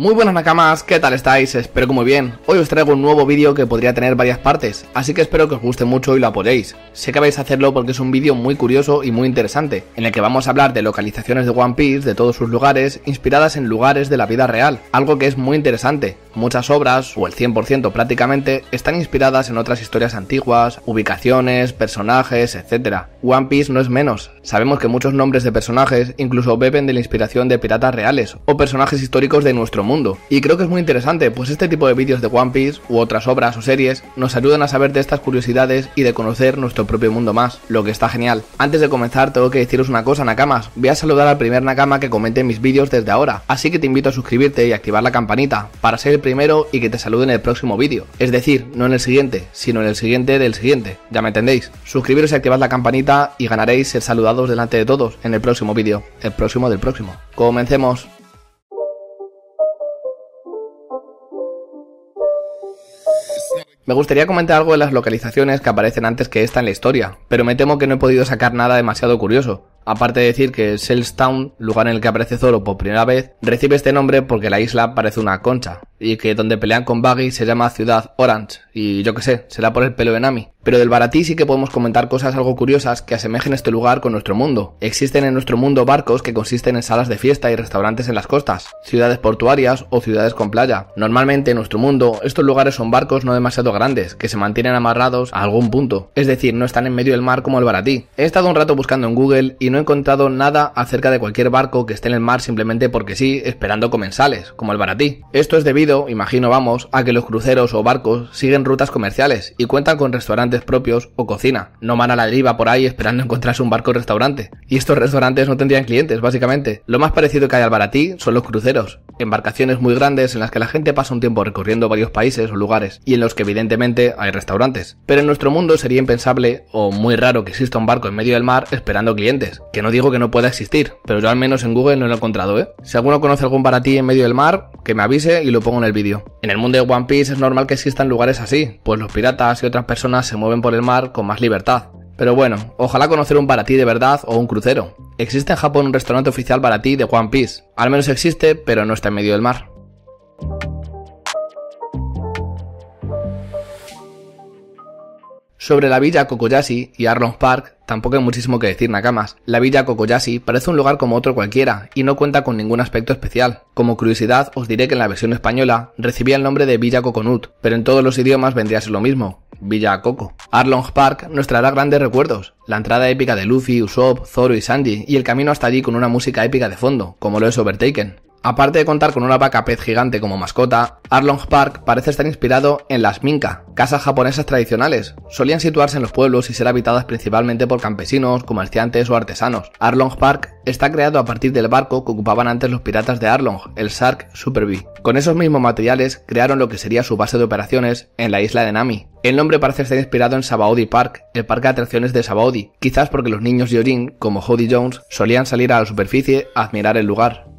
Muy buenas nakamas, ¿qué tal estáis? Espero que muy bien. Hoy os traigo un nuevo vídeo que podría tener varias partes, así que espero que os guste mucho y lo apoyéis. Sé que vais a hacerlo porque es un vídeo muy curioso y muy interesante, en el que vamos a hablar de localizaciones de One Piece, de todos sus lugares, inspiradas en lugares de la vida real, algo que es muy interesante. Muchas obras, o el 100% prácticamente, están inspiradas en otras historias antiguas, ubicaciones, personajes, etc. One Piece no es menos. Sabemos que muchos nombres de personajes incluso beben de la inspiración de piratas reales o personajes históricos de nuestro mundo. Y creo que es muy interesante, pues este tipo de vídeos de One Piece u otras obras o series nos ayudan a saber de estas curiosidades y de conocer nuestro propio mundo más, lo que está genial. Antes de comenzar tengo que deciros una cosa, Nakamas. Voy a saludar al primer Nakama que comente mis vídeos desde ahora, así que te invito a suscribirte y activar la campanita para ser primero y que te salude en el próximo vídeo. Es decir, no en el siguiente, sino en el siguiente del siguiente. Ya me entendéis. Suscribiros y activad la campanita y ganaréis ser saludados delante de todos en el próximo vídeo. El próximo del próximo. Comencemos. Me gustaría comentar algo de las localizaciones que aparecen antes que esta en la historia, pero me temo que no he podido sacar nada demasiado curioso. Aparte de decir que Shellstown, lugar en el que aparece Zoro por primera vez, recibe este nombre porque la isla parece una concha, y que donde pelean con Baggy se llama Ciudad Orange, y yo que sé, será por el pelo de Nami. Pero del Baratí sí que podemos comentar cosas algo curiosas que asemejen este lugar con nuestro mundo. Existen en nuestro mundo barcos que consisten en salas de fiesta y restaurantes en las costas, ciudades portuarias o ciudades con playa. Normalmente en nuestro mundo estos lugares son barcos no demasiado grandes, que se mantienen amarrados a algún punto, es decir, no están en medio del mar como el Baratí. He estado un rato buscando en Google y no he encontrado nada acerca de cualquier barco que esté en el mar simplemente porque sí, esperando comensales, como el Baratí. Esto es debido imagino vamos, a que los cruceros o barcos siguen rutas comerciales y cuentan con restaurantes propios o cocina. No van a la deriva por ahí esperando encontrarse un barco o restaurante. Y estos restaurantes no tendrían clientes, básicamente. Lo más parecido que hay al baratí son los cruceros, embarcaciones muy grandes en las que la gente pasa un tiempo recorriendo varios países o lugares y en los que evidentemente hay restaurantes. Pero en nuestro mundo sería impensable o muy raro que exista un barco en medio del mar esperando clientes. Que no digo que no pueda existir, pero yo al menos en Google no lo he encontrado, ¿eh? Si alguno conoce algún baratí en medio del mar, que me avise y lo pongo en el vídeo. En el mundo de One Piece es normal que existan lugares así, pues los piratas y otras personas se mueven por el mar con más libertad. Pero bueno, ojalá conocer un baratí de verdad o un crucero. Existe en Japón un restaurante oficial baratí de One Piece. Al menos existe, pero no está en medio del mar. Sobre la villa Kokoyashi y Arlong Park Tampoco hay muchísimo que decir, Nakamas. La villa Cocoyasi parece un lugar como otro cualquiera y no cuenta con ningún aspecto especial. Como curiosidad, os diré que en la versión española recibía el nombre de Villa Coconut, pero en todos los idiomas vendría a ser lo mismo, Villa Coco. Arlong Park nos traerá grandes recuerdos, la entrada épica de Luffy, Usopp, Zoro y Sandy, y el camino hasta allí con una música épica de fondo, como lo es Overtaken. Aparte de contar con una vaca pez gigante como mascota, Arlong Park parece estar inspirado en las minka, casas japonesas tradicionales. Solían situarse en los pueblos y ser habitadas principalmente por campesinos, comerciantes o artesanos. Arlong Park está creado a partir del barco que ocupaban antes los piratas de Arlong, el Shark Super V. Con esos mismos materiales crearon lo que sería su base de operaciones en la isla de Nami. El nombre parece estar inspirado en Sabaody Park, el parque de atracciones de Sabaody, quizás porque los niños de como Hody Jones, solían salir a la superficie a admirar el lugar.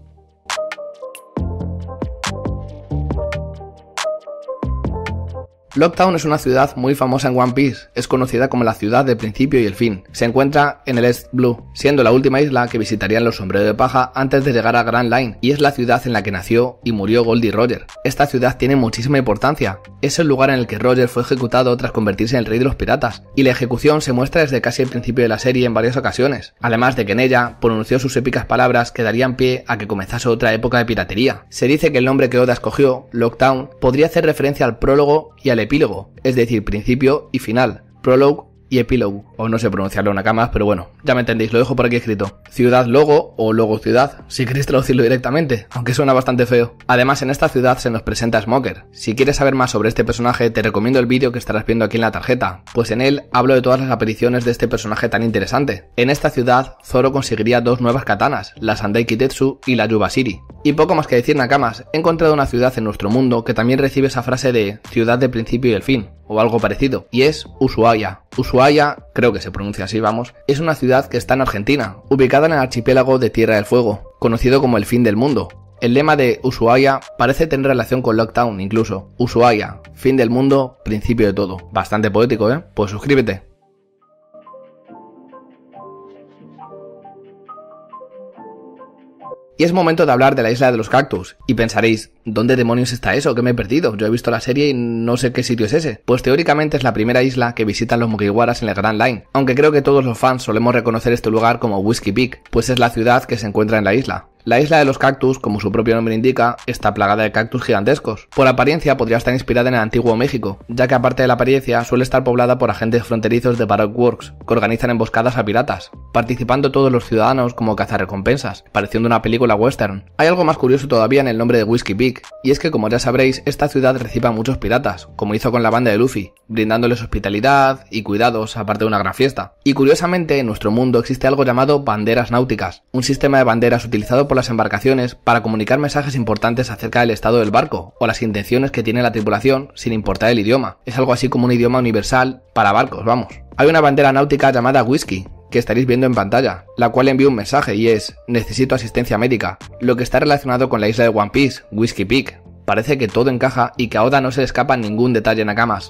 Lockdown es una ciudad muy famosa en One Piece, es conocida como la ciudad del principio y el fin. Se encuentra en el East Blue, siendo la última isla que visitarían los sombreros de paja antes de llegar a Grand Line, y es la ciudad en la que nació y murió Goldie Roger. Esta ciudad tiene muchísima importancia, es el lugar en el que Roger fue ejecutado tras convertirse en el rey de los piratas, y la ejecución se muestra desde casi el principio de la serie en varias ocasiones, además de que en ella pronunció sus épicas palabras que darían pie a que comenzase otra época de piratería. Se dice que el nombre que Oda escogió, Lockdown, podría hacer referencia al prólogo y al epílogo, es decir, principio y final, prologue y Epilogue, o no sé pronunciarlo una cama, pero bueno, ya me entendéis, lo dejo por aquí escrito. Ciudad Logo o Logo Ciudad, si queréis traducirlo directamente, aunque suena bastante feo. Además, en esta ciudad se nos presenta Smoker. Si quieres saber más sobre este personaje, te recomiendo el vídeo que estarás viendo aquí en la tarjeta, pues en él hablo de todas las apariciones de este personaje tan interesante. En esta ciudad, Zoro conseguiría dos nuevas katanas, la Sandai Kitetsu y la Yubashiri. Y poco más que decir, Nakamas, he encontrado una ciudad en nuestro mundo que también recibe esa frase de ciudad del principio y el fin o algo parecido, y es Ushuaia. Ushuaia, creo que se pronuncia así, vamos, es una ciudad que está en Argentina, ubicada en el archipiélago de Tierra del Fuego, conocido como el fin del mundo. El lema de Ushuaia parece tener relación con Lockdown incluso. Ushuaia, fin del mundo, principio de todo. Bastante poético, ¿eh? Pues suscríbete. Y es momento de hablar de la isla de los cactus. Y pensaréis, ¿dónde demonios está eso? ¿Qué me he perdido? Yo he visto la serie y no sé qué sitio es ese. Pues teóricamente es la primera isla que visitan los Mugiwaras en la Grand Line, aunque creo que todos los fans solemos reconocer este lugar como Whiskey Peak, pues es la ciudad que se encuentra en la isla. La isla de los cactus, como su propio nombre indica, está plagada de cactus gigantescos. Por apariencia podría estar inspirada en el antiguo México, ya que aparte de la apariencia suele estar poblada por agentes fronterizos de Baroque Works, que organizan emboscadas a piratas, participando todos los ciudadanos como cazarrecompensas, pareciendo una película western. Hay algo más curioso todavía en el nombre de Whiskey Peak, y es que como ya sabréis, esta ciudad recibe a muchos piratas, como hizo con la banda de Luffy, brindándoles hospitalidad y cuidados aparte de una gran fiesta. Y curiosamente, en nuestro mundo existe algo llamado banderas náuticas, un sistema de banderas utilizado por las embarcaciones para comunicar mensajes importantes acerca del estado del barco o las intenciones que tiene la tripulación sin importar el idioma. Es algo así como un idioma universal para barcos, vamos. Hay una bandera náutica llamada Whisky, que estaréis viendo en pantalla, la cual envía un mensaje y es necesito asistencia médica, lo que está relacionado con la isla de One Piece, Whisky Peak. Parece que todo encaja y que a Oda no se le escapa ningún detalle en Nakamas.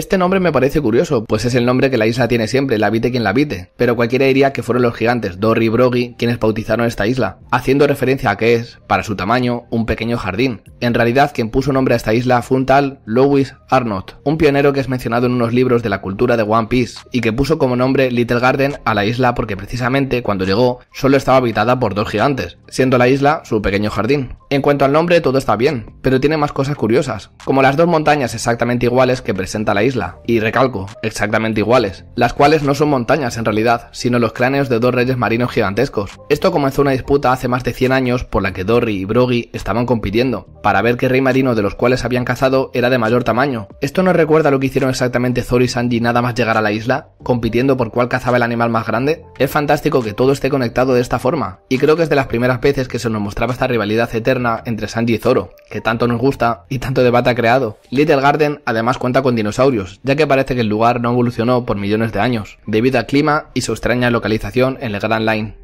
Este nombre me parece curioso, pues es el nombre que la isla tiene siempre, la habite quien la habite, pero cualquiera diría que fueron los gigantes Dory y Brogi quienes bautizaron esta isla, haciendo referencia a que es, para su tamaño, un pequeño jardín. En realidad, quien puso nombre a esta isla fue un tal Lewis Arnott, un pionero que es mencionado en unos libros de la cultura de One Piece, y que puso como nombre Little Garden a la isla porque precisamente cuando llegó solo estaba habitada por dos gigantes, siendo la isla su pequeño jardín. En cuanto al nombre, todo está bien, pero tiene más cosas curiosas, como las dos montañas exactamente iguales que presenta la isla isla, y recalco, exactamente iguales, las cuales no son montañas en realidad, sino los cráneos de dos reyes marinos gigantescos. Esto comenzó una disputa hace más de 100 años por la que Dory y Broggy estaban compitiendo, para ver qué rey marino de los cuales habían cazado era de mayor tamaño. Esto no recuerda lo que hicieron exactamente Zoro y Sanji nada más llegar a la isla, compitiendo por cuál cazaba el animal más grande. Es fantástico que todo esté conectado de esta forma, y creo que es de las primeras veces que se nos mostraba esta rivalidad eterna entre Sanji y Zoro, que tanto nos gusta y tanto debate ha creado. Little Garden además cuenta con dinosaurios, ya que parece que el lugar no evolucionó por millones de años, debido al clima y su extraña localización en el Grand Line.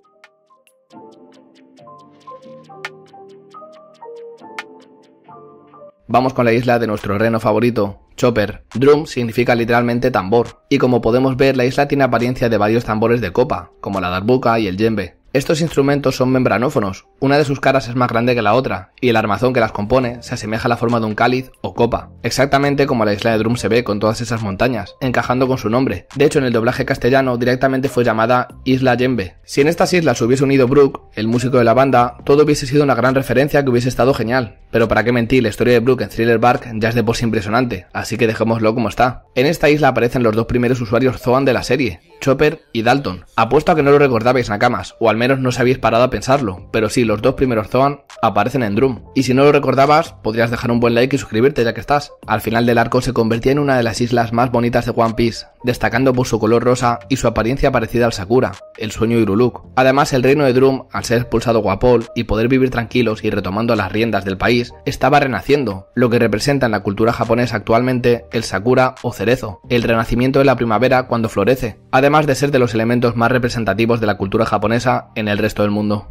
Vamos con la isla de nuestro reno favorito, Chopper. Drum significa literalmente tambor, y como podemos ver la isla tiene apariencia de varios tambores de copa, como la darbuka y el yembe. Estos instrumentos son membranófonos, una de sus caras es más grande que la otra, y el armazón que las compone se asemeja a la forma de un cáliz o copa, exactamente como la isla de Drum se ve con todas esas montañas, encajando con su nombre. De hecho, en el doblaje castellano directamente fue llamada Isla Yembe. Si en estas islas hubiese unido Brooke, el músico de la banda, todo hubiese sido una gran referencia que hubiese estado genial. Pero para qué mentir, la historia de Brooke en Thriller Bark ya es de por sí impresionante, así que dejémoslo como está. En esta isla aparecen los dos primeros usuarios Zoan de la serie, Chopper y Dalton. Apuesto a que no lo recordabais, Nakamas, o al menos no se habéis parado a pensarlo, pero sí los dos primeros Zoan aparecen en Drum. Y si no lo recordabas, podrías dejar un buen like y suscribirte ya que estás. Al final del arco se convertía en una de las islas más bonitas de One Piece, destacando por su color rosa y su apariencia parecida al Sakura, el sueño Iruluk. Además, el reino de Drum, al ser expulsado Guapol y poder vivir tranquilos y retomando las riendas del país, estaba renaciendo, lo que representa en la cultura japonesa actualmente el Sakura o cerezo, el renacimiento de la primavera cuando florece, además de ser de los elementos más representativos de la cultura japonesa en el resto del mundo.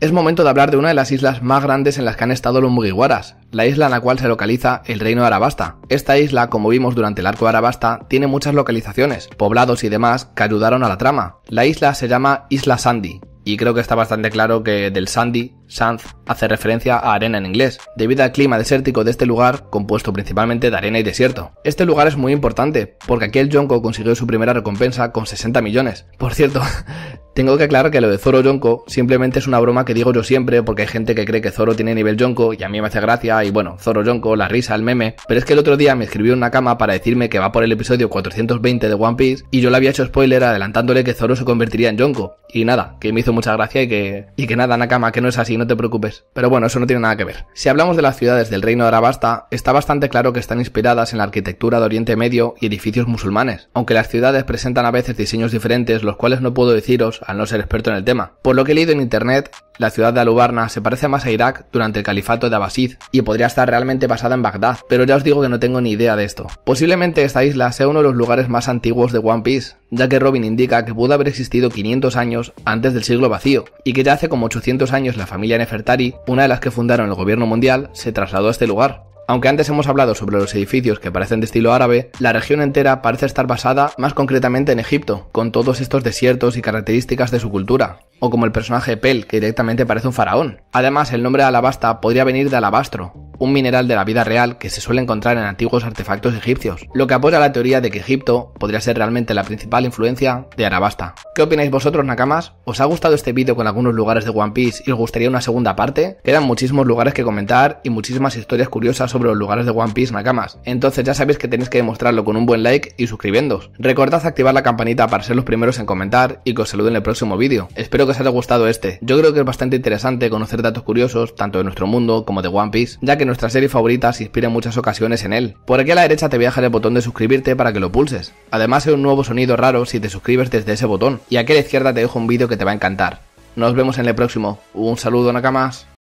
Es momento de hablar de una de las islas más grandes en las que han estado los Mugiwaras, la isla en la cual se localiza el reino de Arabasta. Esta isla, como vimos durante el arco de Arabasta, tiene muchas localizaciones, poblados y demás que ayudaron a la trama. La isla se llama Isla Sandy, y creo que está bastante claro que del Sandy Sanz hace referencia a arena en inglés, debido al clima desértico de este lugar, compuesto principalmente de arena y desierto. Este lugar es muy importante, porque aquí el Yonko consiguió su primera recompensa con 60 millones. Por cierto, tengo que aclarar que lo de Zoro Yonko simplemente es una broma que digo yo siempre porque hay gente que cree que Zoro tiene nivel Yonko y a mí me hace gracia y bueno, Zoro Yonko, la risa, el meme, pero es que el otro día me escribió una cama para decirme que va por el episodio 420 de One Piece y yo le había hecho spoiler adelantándole que Zoro se convertiría en Yonko y nada, que me hizo mucha gracia y que, y que nada, Nakama, que no es así no te preocupes. Pero bueno, eso no tiene nada que ver. Si hablamos de las ciudades del reino de Arabasta, está bastante claro que están inspiradas en la arquitectura de Oriente Medio y edificios musulmanes, aunque las ciudades presentan a veces diseños diferentes los cuales no puedo deciros al no ser experto en el tema. Por lo que he leído en internet, la ciudad de Alubarna se parece más a Irak durante el califato de Abbasid y podría estar realmente basada en Bagdad, pero ya os digo que no tengo ni idea de esto. Posiblemente esta isla sea uno de los lugares más antiguos de One Piece, ya que Robin indica que pudo haber existido 500 años antes del siglo vacío y que ya hace como 800 años la familia Nefertari, una de las que fundaron el gobierno mundial, se trasladó a este lugar. Aunque antes hemos hablado sobre los edificios que parecen de estilo árabe, la región entera parece estar basada más concretamente en Egipto, con todos estos desiertos y características de su cultura, o como el personaje Pel, que directamente parece un faraón. Además, el nombre de alabasta podría venir de alabastro, un mineral de la vida real que se suele encontrar en antiguos artefactos egipcios, lo que apoya la teoría de que Egipto podría ser realmente la principal influencia de Alabasta. ¿Qué opináis vosotros, Nakamas? ¿Os ha gustado este vídeo con algunos lugares de One Piece y os gustaría una segunda parte? Quedan muchísimos lugares que comentar y muchísimas historias curiosas sobre sobre los lugares de One Piece, Nakamas. Entonces ya sabéis que tenéis que demostrarlo con un buen like y suscribiéndoos. Recordad activar la campanita para ser los primeros en comentar y que os saludo en el próximo vídeo. Espero que os haya gustado este. Yo creo que es bastante interesante conocer datos curiosos, tanto de nuestro mundo como de One Piece, ya que nuestra serie favorita se inspira en muchas ocasiones en él. Por aquí a la derecha te voy a dejar el botón de suscribirte para que lo pulses. Además hay un nuevo sonido raro si te suscribes desde ese botón. Y aquí a la izquierda te dejo un vídeo que te va a encantar. Nos vemos en el próximo. Un saludo Nakamas.